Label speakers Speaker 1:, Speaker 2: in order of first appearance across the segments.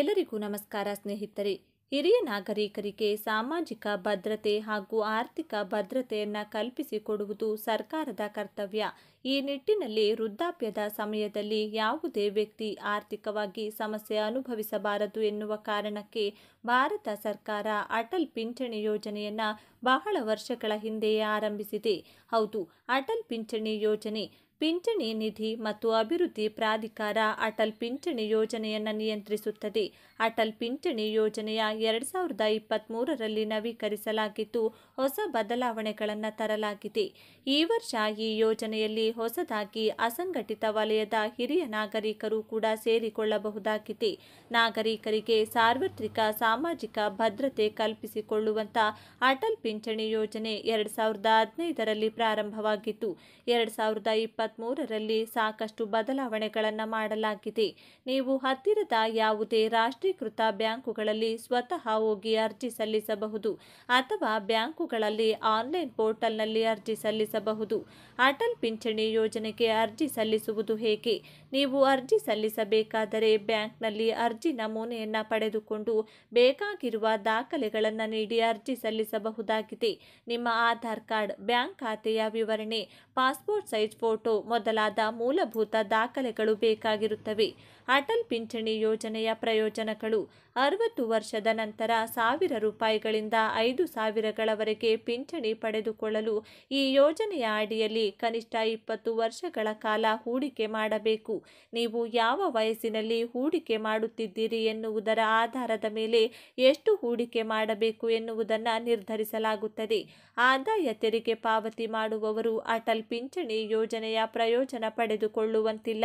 Speaker 1: ಎಲ್ಲರಿಗೂ ನಮಸ್ಕಾರ ಸ್ನೇಹಿತರೆ ಹಿರಿಯ ನಾಗರಿಕರಿಗೆ ಸಾಮಾಜಿಕ ಭದ್ರತೆ ಹಾಗೂ ಆರ್ಥಿಕ ಭದ್ರತೆಯನ್ನು ಕಲ್ಪಿಸಿಕೊಡುವುದು ಸರ್ಕಾರದ ಕರ್ತವ್ಯ ಈ ನಿಟ್ಟಿನಲ್ಲಿ ವೃದ್ಧಾಪ್ಯದ ಸಮಯದಲ್ಲಿ ಯಾವುದೇ ವ್ಯಕ್ತಿ ಆರ್ಥಿಕವಾಗಿ ಸಮಸ್ಯೆ ಅನುಭವಿಸಬಾರದು ಎನ್ನುವ ಕಾರಣಕ್ಕೆ ಭಾರತ ಸರ್ಕಾರ ಅಟಲ್ ಪಿಂಚಣಿ ಯೋಜನೆಯನ್ನು ಬಹಳ ವರ್ಷಗಳ ಹಿಂದೆಯೇ ಆರಂಭಿಸಿದೆ ಹೌದು ಅಟಲ್ ಪಿಂಚಣಿ ಯೋಜನೆ ಪಿಂಚಣಿ ನಿಧಿ ಮತ್ತು ಅಭಿವೃದ್ಧಿ ಪ್ರಾಧಿಕಾರ ಅಟಲ್ ಪಿಂಚಣಿ ಯೋಜನೆಯನ್ನು ನಿಯಂತ್ರಿಸುತ್ತದೆ ಅಟಲ್ ಪಿಂಚಣಿ ಯೋಜನೆಯ ಎರಡ್ ಸಾವಿರದ ಮೂರರಲ್ಲಿ ನವೀಕರಿಸಲಾಗಿದ್ದು ಹೊಸ ಬದಲಾವಣೆಗಳನ್ನು ತರಲಾಗಿದೆ ಈ ವರ್ಷ ಈ ಯೋಜನೆಯಲ್ಲಿ ಹೊಸದಾಗಿ ಅಸಂಘಟಿತ ವಲಯದ ಹಿರಿಯ ನಾಗರಿಕರು ಕೂಡ ಸೇರಿಕೊಳ್ಳಬಹುದಾಗಿದೆ ನಾಗರಿಕರಿಗೆ ಸಾರ್ವತ್ರಿಕ ಸಾಮಾಜಿಕ ಭದ್ರತೆ ಕಲ್ಪಿಸಿಕೊಳ್ಳುವಂಥ ಅಟಲ್ ಪಿಂಚಣಿ ಯೋಜನೆ ಎರಡ್ ಸಾವಿರದ ಹದಿನೈದರಲ್ಲಿ ಪ್ರಾರಂಭವಾಗಿತ್ತು ಎರಡ್ ಸಾವಿರದ ಇಪ್ಪತ್ತ್ಮೂರರಲ್ಲಿ ಸಾಕಷ್ಟು ಬದಲಾವಣೆಗಳನ್ನು ಮಾಡಲಾಗಿದೆ ನೀವು ಹತ್ತಿರದ ಯಾವುದೇ ರಾಷ್ಟ್ರೀಕೃತ ಬ್ಯಾಂಕುಗಳಲ್ಲಿ ಸ್ವತಃ ಹೋಗಿ ಅರ್ಜಿ ಸಲ್ಲಿಸಬಹುದು ಅಥವಾ ಬ್ಯಾಂಕುಗಳಲ್ಲಿ ಆನ್ಲೈನ್ ಪೋರ್ಟಲ್ನಲ್ಲಿ ಅರ್ಜಿ ಸಲ್ಲಿಸಬಹುದು ಅಟಲ್ ಪಿಂಚಣಿ ಯೋಜನೆಗೆ ಅರ್ಜಿ ಸಲ್ಲಿಸುವುದು ಹೇಗೆ ನೀವು ಅರ್ಜಿ ಸಲ್ಲಿಸಬೇಕಾದರೆ ಬ್ಯಾಂಕ್ನಲ್ಲಿ ಅರ್ಜಿ ನಮೂನೆಯನ್ನು ಪಡೆದುಕೊಂಡು ಬೇಕಾಗಿರುವ ದಾಖಲೆಗಳನ್ನು ನೀಡಿ ಅರ್ಜಿ ಸಲ್ಲಿಸಬಹುದಾಗಿದೆ ನಿಮ್ಮ ಆಧಾರ್ ಕಾರ್ಡ್ ಬ್ಯಾಂಕ್ ಖಾತೆಯ ವಿವರಣೆ ಪಾಸ್ಪೋರ್ಟ್ ಸೈಜ್ ಫೋಟೋ ಮೊದಲಾದ ಮೂಲಭೂತ ದಾಖಲೆಗಳು ಬೇಕಾಗಿರುತ್ತವೆ ಅಟಲ್ ಪಿಂಚಣಿ ಯೋಜನೆಯ ಪ್ರಯೋಜನಗಳು ಅರವತ್ತು ವರ್ಷದ ನಂತರ ಸಾವಿರ ರೂಪಾಯಿಗಳಿಂದ ಐದು ಸಾವಿರಗಳವರೆಗೆ ಪಿಂಚಣಿ ಪಡೆದುಕೊಳ್ಳಲು ಈ ಯೋಜನೆಯ ಅಡಿಯಲ್ಲಿ ಕನಿಷ್ಠ ಇಪ್ಪತ್ತು ವರ್ಷಗಳ ಕಾಲ ಹೂಡಿಕೆ ಮಾಡಬೇಕು ನೀವು ಯಾವ ವಯಸ್ಸಿನಲ್ಲಿ ಹೂಡಿಕೆ ಮಾಡುತ್ತಿದ್ದೀರಿ ಎನ್ನುವುದರ ಆಧಾರದ ಮೇಲೆ ಎಷ್ಟು ಹೂಡಿಕೆ ಮಾಡಬೇಕು ಎನ್ನುವುದನ್ನು ನಿರ್ಧರಿಸಲಾಗುತ್ತದೆ ಆದಾಯ ತೆರಿಗೆ ಪಾವತಿ ಮಾಡುವವರು ಅಟಲ್ ಪಿಂಚಣಿ ಯೋಜನೆಯ ಪ್ರಯೋಜನ ಪಡೆದುಕೊಳ್ಳುವಂತಿಲ್ಲ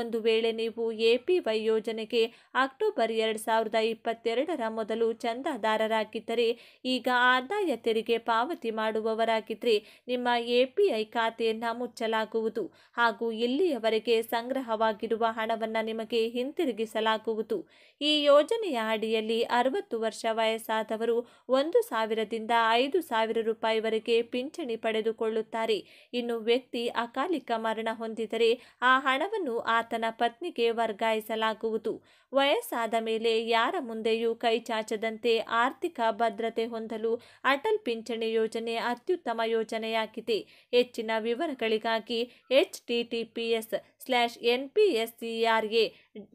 Speaker 1: ಒಂದು ವೇಳೆ ನೀವು ಎಪಿವೈ ಯೋಜನೆಗೆ ಅಕ್ಟೋಬರ್ ಎರಡು ಸಾವಿರದ ಇಪ್ಪತ್ತೆರಡರ ಮೊದಲು ಚಂದಾದಾರರಾಗಿದ್ದರೆ ಈಗ ಆದಾಯ ತೆರಿಗೆ ಪಾವತಿ ಮಾಡುವವರಾಗಿದ್ದರೆ ನಿಮ್ಮ ಎಪಿಐ ಖಾತೆಯನ್ನು ಮುಚ್ಚಲಾಗುವುದು ಹಾಗೂ ಇಲ್ಲಿಯವರೆಗೆ ಸಂಗ್ರಹವಾಗಿರುವ ಹಣವನ್ನು ನಿಮಗೆ ಹಿಂತಿರುಗಿಸಲಾಗುವುದು ಈ ಯೋಜನೆಯ ಅಡಿಯಲ್ಲಿ ಅರವತ್ತು ವರ್ಷ ವಯಸ್ಸಾದವರು ಒಂದು ಸಾವಿರದಿಂದ ಐದು ಸಾವಿರ ರೂಪಾಯಿವರೆಗೆ ಪಿಂಚಣಿ ಪಡೆದುಕೊಳ್ಳುತ್ತಾರೆ ಇನ್ನು ವ್ಯಕ್ತಿ ಅಕಾಲಿಕ ಮರಣ ಹೊಂದಿದರೆ ಆ ಹಣವನ್ನು ಆತನ ಪತ್ನಿಗೆ ವರ್ಗಾಯಿಸಲಾಗುವುದು ವಯಸ್ಸಾದ ಮೇಲೆ ಯಾರ ಮುಂದೆಯೂ ಕೈಚಾಚದಂತೆ ಆರ್ಥಿಕ ಭದ್ರತೆ ಹೊಂದಲು ಅಟಲ್ ಪಿಂಚಣಿ ಯೋಜನೆ ಅತ್ಯುತ್ತಮ ಯೋಜನೆಯಾಗಿದೆ ಹೆಚ್ಚಿನ ವಿವರಗಳಿಗಾಗಿ H T T P S slash N P S C R A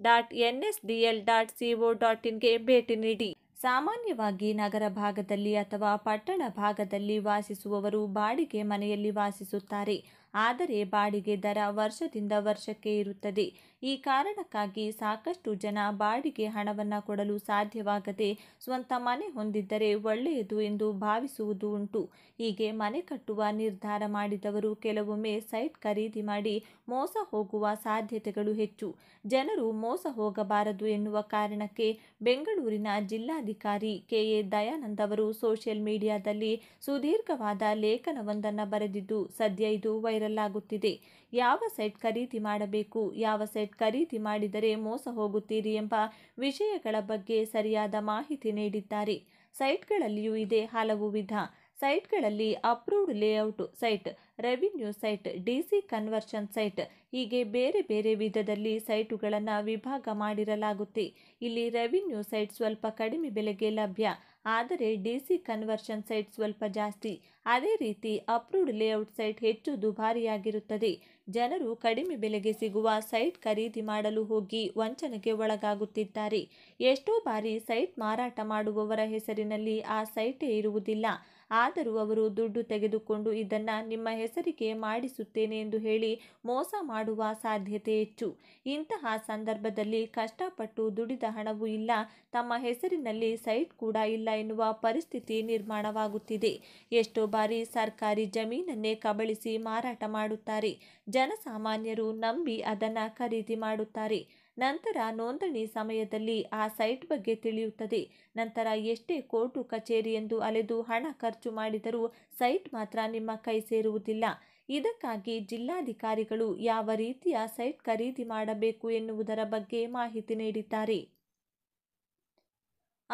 Speaker 1: dot N S D L dot C O dot ಇನ್ಗೆ ಭೇಟಿ ನೀಡಿ ಸಾಮಾನ್ಯವಾಗಿ ನಗರ ಭಾಗದಲ್ಲಿ ಅಥವಾ ಪಟ್ಟಣ ಭಾಗದಲ್ಲಿ ವಾಸಿಸುವವರು ಬಾಡಿಗೆ ಮನೆಯಲ್ಲಿ ವಾಸಿಸುತ್ತಾರೆ ಆದರೆ ಬಾಡಿಗೆ ದರ ವರ್ಷದಿಂದ ವರ್ಷಕ್ಕೆ ಇರುತ್ತದೆ ಈ ಕಾರಣಕ್ಕಾಗಿ ಸಾಕಷ್ಟು ಜನ ಬಾಡಿಗೆ ಹಣವನ್ನು ಕೊಡಲು ಸಾಧ್ಯವಾಗದೆ ಸ್ವಂತ ಮನೆ ಹೊಂದಿದ್ದರೆ ಒಳ್ಳೆಯದು ಎಂದು ಭಾವಿಸುವುದು ಉಂಟು ಹೀಗೆ ಮನೆ ಕಟ್ಟುವ ನಿರ್ಧಾರ ಮಾಡಿದವರು ಕೆಲವೊಮ್ಮೆ ಸೈಟ್ ಖರೀದಿ ಮಾಡಿ ಮೋಸ ಹೋಗುವ ಸಾಧ್ಯತೆಗಳು ಹೆಚ್ಚು ಜನರು ಮೋಸ ಹೋಗಬಾರದು ಎನ್ನುವ ಕಾರಣಕ್ಕೆ ಬೆಂಗಳೂರಿನ ಜಿಲ್ಲಾಧಿಕಾರಿ ಕೆಎ ದಯಾನಂದ್ ಅವರು ಸೋಷಿಯಲ್ ಮೀಡಿಯಾದಲ್ಲಿ ಸುದೀರ್ಘವಾದ ಲೇಖನವೊಂದನ್ನು ಬರೆದಿದ್ದು ಸದ್ಯ ಇದು ವೈರಲ್ ವೈರಲ್ ಯಾವ ಸೈಟ್ ಖರೀದಿ ಮಾಡಬೇಕು ಯಾವ ಸೈಟ್ ಖರೀದಿ ಮಾಡಿದರೆ ಮೋಸ ಹೋಗುತ್ತೀರಿ ಎಂಬ ವಿಷಯಗಳ ಬಗ್ಗೆ ಸರಿಯಾದ ಮಾಹಿತಿ ನೀಡಿದ್ದಾರೆ ಸೈಟ್ಗಳಲ್ಲಿಯೂ ಇದೆ ಹಲವು ವಿಧ ಸೈಟ್ಗಳಲ್ಲಿ approved layout site revenue site DC conversion site ಹೀಗೆ ಬೇರೆ ಬೇರೆ ವಿಧದಲ್ಲಿ ಸೈಟುಗಳನ್ನು ವಿಭಾಗ ಮಾಡಿರಲಾಗುತ್ತೆ ಇಲ್ಲಿ ರೆವಿನ್ಯೂ ಸೈಟ್ ಸ್ವಲ್ಪ ಕಡಿಮೆ ಬೆಲೆಗೆ ಲಭ್ಯ ಆದರೆ ಡಿ ಸಿ ಕನ್ವರ್ಷನ್ ಸೈಟ್ ಸ್ವಲ್ಪ ಜಾಸ್ತಿ ಅದೇ ರೀತಿ ಅಪ್ರೂವ್ಡ್ ಲೇಔಟ್ ಸೈಟ್ ಹೆಚ್ಚು ದುಬಾರಿಯಾಗಿರುತ್ತದೆ ಜನರು ಕಡಿಮೆ ಬೆಲೆಗೆ ಸಿಗುವ ಸೈಟ್ ಖರೀದಿ ಮಾಡಲು ಹೋಗಿ ವಂಚನೆಗೆ ಒಳಗಾಗುತ್ತಿದ್ದಾರೆ ಎಷ್ಟೋ ಬಾರಿ ಸೈಟ್ ಮಾರಾಟ ಮಾಡುವವರ ಹೆಸರಿನಲ್ಲಿ ಆ ಸೈಟೇ ಇರುವುದಿಲ್ಲ ಆದರೂ ಅವರು ದುಡ್ಡು ತೆಗೆದುಕೊಂಡು ಇದನ್ನು ನಿಮ್ಮ ಹೆಸರಿಗೆ ಮಾಡಿಸುತ್ತೇನೆ ಎಂದು ಹೇಳಿ ಮೋಸ ಮಾಡುವ ಸಾಧ್ಯತೆ ಹೆಚ್ಚು ಇಂತಹ ಸಂದರ್ಭದಲ್ಲಿ ಕಷ್ಟಪಟ್ಟು ದುಡಿದ ಹಣವೂ ಇಲ್ಲ ತಮ್ಮ ಹೆಸರಿನಲ್ಲಿ ಸೈಟ್ ಕೂಡ ಇಲ್ಲ ಎನ್ನುವ ಪರಿಸ್ಥಿತಿ ನಿರ್ಮಾಣವಾಗುತ್ತಿದೆ ಎಷ್ಟೋ ಬಾರಿ ಸರ್ಕಾರಿ ಜಮೀನನ್ನೇ ಕಬಳಿಸಿ ಮಾರಾಟ ಮಾಡುತ್ತಾರೆ ಜನಸಾಮಾನ್ಯರು ನಂಬಿ ಅದನ್ನು ಖರೀದಿ ಮಾಡುತ್ತಾರೆ ನಂತರ ನೋಂದಣಿ ಸಮಯದಲ್ಲಿ ಆ ಸೈಟ್ ಬಗ್ಗೆ ತಿಳಿಯುತ್ತದೆ ನಂತರ ಎಷ್ಟೇ ಕೋರ್ಟು ಕಚೇರಿ ಎಂದು ಅಲೆದು ಹಣ ಖರ್ಚು ಮಾಡಿದರೂ ಸೈಟ್ ಮಾತ್ರ ನಿಮ್ಮ ಕೈ ಸೇರುವುದಿಲ್ಲ ಇದಕ್ಕಾಗಿ ಜಿಲ್ಲಾಧಿಕಾರಿಗಳು ಯಾವ ರೀತಿಯ ಸೈಟ್ ಖರೀದಿ ಮಾಡಬೇಕು ಎನ್ನುವುದರ ಬಗ್ಗೆ ಮಾಹಿತಿ ನೀಡಿದ್ದಾರೆ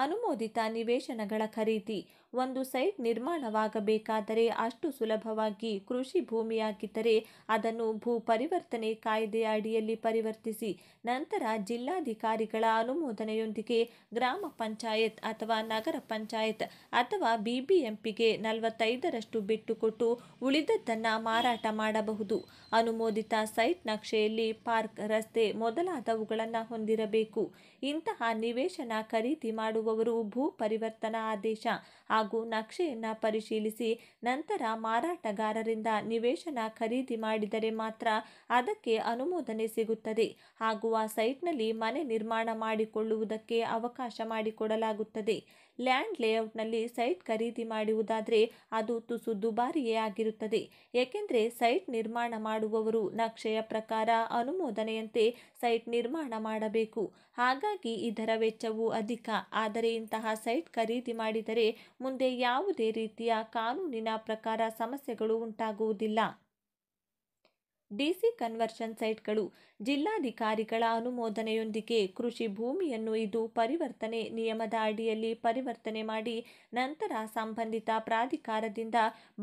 Speaker 1: ಅನುಮೋದಿತ ನಿವೇಶನಗಳ ಖರೀದಿ ಒಂದು ಸೈಟ್ ನಿರ್ಮಾಣವಾಗಬೇಕಾದರೆ ಅಷ್ಟು ಸುಲಭವಾಗಿ ಕೃಷಿ ಭೂಮಿಯಾಗಿದ್ದರೆ ಅದನ್ನು ಭೂ ಪರಿವರ್ತನೆ ಕಾಯ್ದೆಯ ಅಡಿಯಲ್ಲಿ ಪರಿವರ್ತಿಸಿ ನಂತರ ಜಿಲ್ಲಾಧಿಕಾರಿಗಳ ಅನುಮೋದನೆಯೊಂದಿಗೆ ಗ್ರಾಮ ಪಂಚಾಯತ್ ಅಥವಾ ನಗರ ಪಂಚಾಯತ್ ಅಥವಾ ಬಿಬಿಎಂಪಿಗೆ ನಲವತ್ತೈದರಷ್ಟು ಬಿಟ್ಟುಕೊಟ್ಟು ಉಳಿದದ್ದನ್ನು ಮಾರಾಟ ಮಾಡಬಹುದು ಅನುಮೋದಿತ ಸೈಟ್ ನಕ್ಷೆಯಲ್ಲಿ ಪಾರ್ಕ್ ರಸ್ತೆ ಮೊದಲಾದವುಗಳನ್ನು ಹೊಂದಿರಬೇಕು ಇಂತಹ ನಿವೇಶನ ಖರೀದಿ ಮಾಡುವ ನೀಡುವವರು ಭೂ ಪರಿವರ್ತನಾ ಆದೇಶ ಹಾಗೂ ನಕ್ಷೆಯನ್ನು ಪರಿಶೀಲಿಸಿ ನಂತರ ಮಾರಾಟಗಾರರಿಂದ ನಿವೇಶನ ಖರೀದಿ ಮಾಡಿದರೆ ಮಾತ್ರ ಅದಕ್ಕೆ ಅನುಮೋದನೆ ಸಿಗುತ್ತದೆ ಹಾಗೂ ಆ ಸೈಟ್ನಲ್ಲಿ ಮನೆ ನಿರ್ಮಾಣ ಮಾಡಿಕೊಳ್ಳುವುದಕ್ಕೆ ಅವಕಾಶ ಮಾಡಿಕೊಡಲಾಗುತ್ತದೆ ಲ್ಯಾಂಡ್ ಲೇಔಟ್ನಲ್ಲಿ ಸೈಟ್ ಖರೀದಿ ಮಾಡುವುದಾದರೆ ಅದು ತುಸು ದುಬಾರಿಯೇ ಆಗಿರುತ್ತದೆ ಏಕೆಂದರೆ ಸೈಟ್ ನಿರ್ಮಾಣ ಮಾಡುವವರು ನಕ್ಷೆಯ ಪ್ರಕಾರ ಅನುಮೋದನೆಯಂತೆ ಸೈಟ್ ನಿರ್ಮಾಣ ಮಾಡಬೇಕು ಹಾಗಾಗಿ ಇದರ ವೆಚ್ಚವು ಅಧಿಕ ಆದರೆ ಇಂತಹ ಸೈಟ್ ಖರೀದಿ ಮಾಡಿದರೆ ಮುಂದೆ ಯಾವುದೇ ರೀತಿಯ ಕಾನೂನಿನ ಪ್ರಕಾರ ಸಮಸ್ಯೆಗಳು ಉಂಟಾಗುವುದಿಲ್ಲ ಡಿಸಿ ಕನ್ವರ್ಷನ್ ಸೈಟ್ಗಳು ಜಿಲ್ಲಾಧಿಕಾರಿಗಳ ಅನುಮೋದನೆಯೊಂದಿಗೆ ಕೃಷಿ ಭೂಮಿಯನ್ನು ಇದು ಪರಿವರ್ತನೆ ನಿಯಮದ ಅಡಿಯಲ್ಲಿ ಪರಿವರ್ತನೆ ಮಾಡಿ ನಂತರ ಸಂಬಂಧಿತ ಪ್ರಾಧಿಕಾರದಿಂದ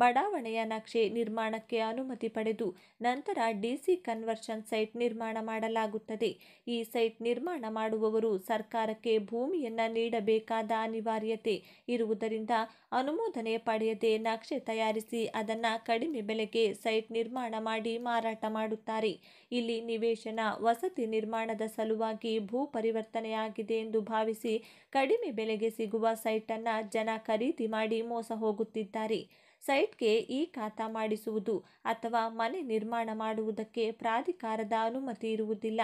Speaker 1: ಬಡಾವಣೆಯ ನಕ್ಷೆ ನಿರ್ಮಾಣಕ್ಕೆ ಅನುಮತಿ ಪಡೆದು ನಂತರ ಡಿಸಿ ಕನ್ವರ್ಷನ್ ಸೈಟ್ ನಿರ್ಮಾಣ ಮಾಡಲಾಗುತ್ತದೆ ಈ ಸೈಟ್ ನಿರ್ಮಾಣ ಮಾಡುವವರು ಸರ್ಕಾರಕ್ಕೆ ಭೂಮಿಯನ್ನು ನೀಡಬೇಕಾದ ಅನಿವಾರ್ಯತೆ ಇರುವುದರಿಂದ ಅನುಮೋದನೆ ಪಡೆಯದೆ ನಕ್ಷೆ ತಯಾರಿಸಿ ಅದನ್ನು ಕಡಿಮೆ ಬೆಲೆಗೆ ಸೈಟ್ ನಿರ್ಮಾಣ ಮಾಡಿ ಮಾರಾಟ ಮಾರಾಟ ಮಾಡುತ್ತಾರೆ ಇಲ್ಲಿ ನಿವೇಶನ ವಸತಿ ನಿರ್ಮಾಣದ ಸಲುವಾಗಿ ಭೂ ಪರಿವರ್ತನೆಯಾಗಿದೆ ಎಂದು ಭಾವಿಸಿ ಕಡಿಮೆ ಬೆಲೆಗೆ ಸಿಗುವ ಸೈಟನ್ನು ಜನ ಖರೀದಿ ಮಾಡಿ ಮೋಸ ಹೋಗುತ್ತಿದ್ದಾರೆ ಸೈಟ್ಗೆ ಈ ಖಾತ ಮಾಡಿಸುವುದು ಅಥವಾ ಮನೆ ನಿರ್ಮಾಣ ಮಾಡುವುದಕ್ಕೆ ಪ್ರಾಧಿಕಾರದ ಅನುಮತಿ ಇರುವುದಿಲ್ಲ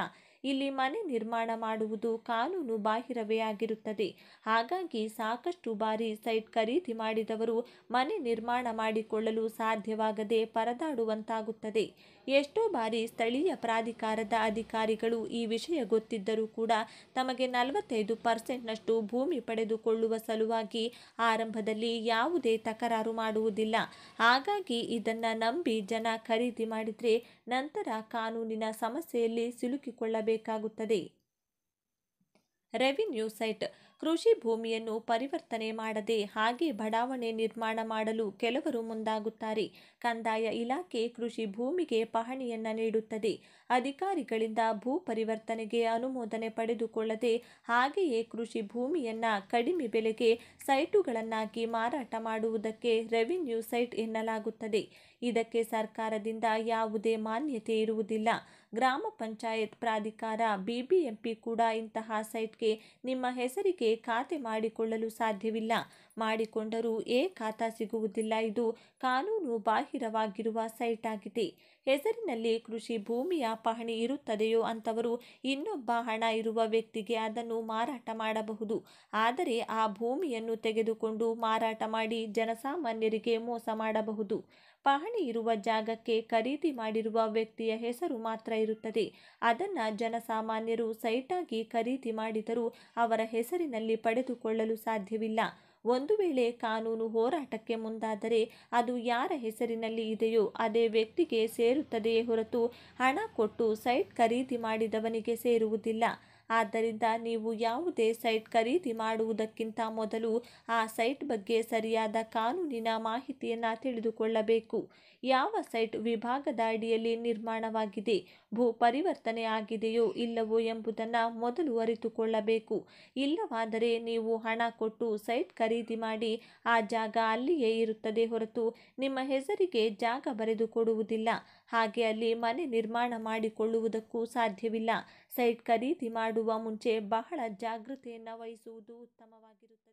Speaker 1: ಇಲ್ಲಿ ಮನೆ ನಿರ್ಮಾಣ ಮಾಡುವುದು ಕಾನೂನು ಬಾಹಿರವೇ ಆಗಿರುತ್ತದೆ ಹಾಗಾಗಿ ಸಾಕಷ್ಟು ಬಾರಿ ಸೈಟ್ ಖರೀದಿ ಮಾಡಿದವರು ಮನೆ ನಿರ್ಮಾಣ ಮಾಡಿಕೊಳ್ಳಲು ಸಾಧ್ಯವಾಗದೆ ಪರದಾಡುವಂತಾಗುತ್ತದೆ ಎಷ್ಟೋ ಬಾರಿ ಸ್ಥಳೀಯ ಪ್ರಾಧಿಕಾರದ ಅಧಿಕಾರಿಗಳು ಈ ವಿಷಯ ಗೊತ್ತಿದ್ದರೂ ಕೂಡ ತಮಗೆ ನಲವತ್ತೈದು ಪರ್ಸೆಂಟ್ನಷ್ಟು ಭೂಮಿ ಪಡೆದುಕೊಳ್ಳುವ ಸಲುವಾಗಿ ಆರಂಭದಲ್ಲಿ ಯಾವುದೇ ತಕರಾರು ಮಾಡುವುದಿಲ್ಲ ಹಾಗಾಗಿ ಇದನ್ನು ನಂಬಿ ಜನ ಖರೀದಿ ಮಾಡಿದರೆ ನಂತರ ಕಾನೂನಿನ ಸಮಸ್ಯೆಯಲ್ಲಿ ಸಿಲುಕಿಕೊಳ್ಳಬೇಕು ಮಾಡಬೇಕಾಗುತ್ತದೆ ರೆವಿನ್ಯೂ ಸೈಟ್ ಕೃಷಿ ಭೂಮಿಯನ್ನು ಪರಿವರ್ತನೆ ಮಾಡದೆ ಹಾಗೆ ಬಡಾವಣೆ ನಿರ್ಮಾಣ ಮಾಡಲು ಕೆಲವರು ಮುಂದಾಗುತ್ತಾರೆ ಕಂದಾಯ ಇಲಾಖೆ ಕೃಷಿ ಭೂಮಿಗೆ ಪಹಣಿಯನ್ನ ನೀಡುತ್ತದೆ ಅಧಿಕಾರಿಗಳಿಂದ ಭೂ ಪರಿವರ್ತನೆಗೆ ಅನುಮೋದನೆ ಪಡೆದುಕೊಳ್ಳದೆ ಹಾಗೆಯೇ ಕೃಷಿ ಭೂಮಿಯನ್ನ ಕಡಿಮೆ ಬೆಲೆಗೆ ಸೈಟುಗಳನ್ನಾಗಿ ಮಾರಾಟ ಮಾಡುವುದಕ್ಕೆ ರೆವಿನ್ಯೂ ಸೈಟ್ ಎನ್ನಲಾಗುತ್ತದೆ ಇದಕ್ಕೆ ಸರ್ಕಾರದಿಂದ ಯಾವುದೇ ಮಾನ್ಯತೆ ಇರುವುದಿಲ್ಲ ಗ್ರಾಮ ಪಂಚಾಯತ್ ಪ್ರಾಧಿಕಾರ ಬಿಬಿಎಂಪಿ ಕೂಡ ಇಂತಹ ಸೈಟ್ಗೆ ನಿಮ್ಮ ಹೆಸರಿಗೆ ಖಾತೆ ಮಾಡಿಕೊಳ್ಳಲು ಸಾಧ್ಯವಿಲ್ಲ ಮಾಡಿಕೊಂಡರೂ ಏ ಖಾತಾ ಸಿಗುವುದಿಲ್ಲ ಇದು ಕಾನೂನು ಬಾಹಿರವಾಗಿರುವ ಸೈಟ್ ಆಗಿದೆ ಹೆಸರಿನಲ್ಲಿ ಕೃಷಿ ಭೂಮಿಯ ಪಹಣಿ ಇರುತ್ತದೆಯೋ ಅಂತವರು ಇನ್ನೊಬ್ಬ ಹಣ ಇರುವ ವ್ಯಕ್ತಿಗೆ ಅದನ್ನು ಮಾರಾಟ ಮಾಡಬಹುದು ಆದರೆ ಆ ಭೂಮಿಯನ್ನು ತೆಗೆದುಕೊಂಡು ಮಾರಾಟ ಮಾಡಿ ಜನಸಾಮಾನ್ಯರಿಗೆ ಮೋಸ ಮಾಡಬಹುದು ಪಹಣಿ ಇರುವ ಜಾಗಕ್ಕೆ ಖರೀದಿ ಮಾಡಿರುವ ವ್ಯಕ್ತಿಯ ಹೆಸರು ಮಾತ್ರ ಇರುತ್ತದೆ ಅದನ್ನು ಜನಸಾಮಾನ್ಯರು ಸೈಟಾಗಿ ಖರೀದಿ ಮಾಡಿದರೂ ಅವರ ಹೆಸರಿನಲ್ಲಿ ಪಡೆದುಕೊಳ್ಳಲು ಸಾಧ್ಯವಿಲ್ಲ ಒಂದು ವೇಳೆ ಕಾನೂನು ಹೋರಾಟಕ್ಕೆ ಮುಂದಾದರೆ ಅದು ಯಾರ ಹೆಸರಿನಲ್ಲಿ ಇದೆಯೋ ಅದೇ ವ್ಯಕ್ತಿಗೆ ಸೇರುತ್ತದೆಯೇ ಹೊರತು ಹಣ ಕೊಟ್ಟು ಸೈಟ್ ಖರೀದಿ ಮಾಡಿದವನಿಗೆ ಸೇರುವುದಿಲ್ಲ ಆದ್ದರಿಂದ ನೀವು ಯಾವುದೇ ಸೈಟ್ ಖರೀದಿ ಮಾಡುವುದಕ್ಕಿಂತ ಮೊದಲು ಆ ಸೈಟ್ ಬಗ್ಗೆ ಸರಿಯಾದ ಕಾನೂನಿನ ಮಾಹಿತಿಯನ್ನು ತಿಳಿದುಕೊಳ್ಳಬೇಕು ಯಾವ ಸೈಟ್ ವಿಭಾಗದ ಅಡಿಯಲ್ಲಿ ನಿರ್ಮಾಣವಾಗಿದೆ ಭೂ ಪರಿವರ್ತನೆ ಆಗಿದೆಯೋ ಇಲ್ಲವೋ ಎಂಬುದನ್ನು ಮೊದಲು ಅರಿತುಕೊಳ್ಳಬೇಕು ಇಲ್ಲವಾದರೆ ನೀವು ಹಣ ಕೊಟ್ಟು ಸೈಟ್ ಖರೀದಿ ಮಾಡಿ ಆ ಜಾಗ ಅಲ್ಲಿಯೇ ಇರುತ್ತದೆ ಹೊರತು ನಿಮ್ಮ ಹೆಸರಿಗೆ ಜಾಗ ಬರೆದು ಕೊಡುವುದಿಲ್ಲ ಹಾಗೆ ಅಲ್ಲಿ ಮನೆ ನಿರ್ಮಾಣ ಮಾಡಿಕೊಳ್ಳುವುದಕ್ಕೂ ಸಾಧ್ಯವಿಲ್ಲ ಸೈಟ್ ಖರೀದಿ ಮಾಡುವ ಮುಂಚೆ ಬಹಳ ಜಾಗೃತೆಯನ್ನು ವಹಿಸುವುದು ಉತ್ತಮವಾಗಿರುತ್ತದೆ